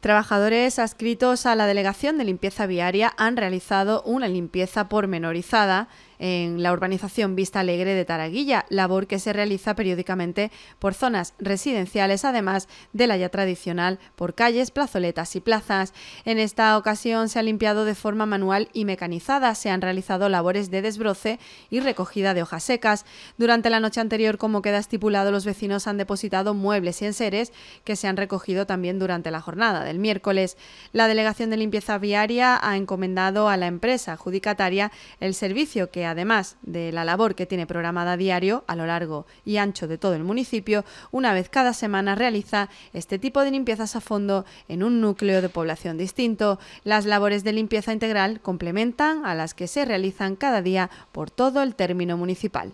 Trabajadores adscritos a la Delegación de Limpieza Viaria han realizado una limpieza pormenorizada en la urbanización Vista Alegre de Taraguilla, labor que se realiza periódicamente por zonas residenciales, además de la ya tradicional por calles, plazoletas y plazas. En esta ocasión se ha limpiado de forma manual y mecanizada, se han realizado labores de desbroce y recogida de hojas secas. Durante la noche anterior, como queda estipulado, los vecinos han depositado muebles y enseres que se han recogido también durante la jornada del miércoles. La Delegación de Limpieza Viaria ha encomendado a la empresa adjudicataria el servicio que además de la labor que tiene programada diario a lo largo y ancho de todo el municipio, una vez cada semana realiza este tipo de limpiezas a fondo en un núcleo de población distinto. Las labores de limpieza integral complementan a las que se realizan cada día por todo el término municipal.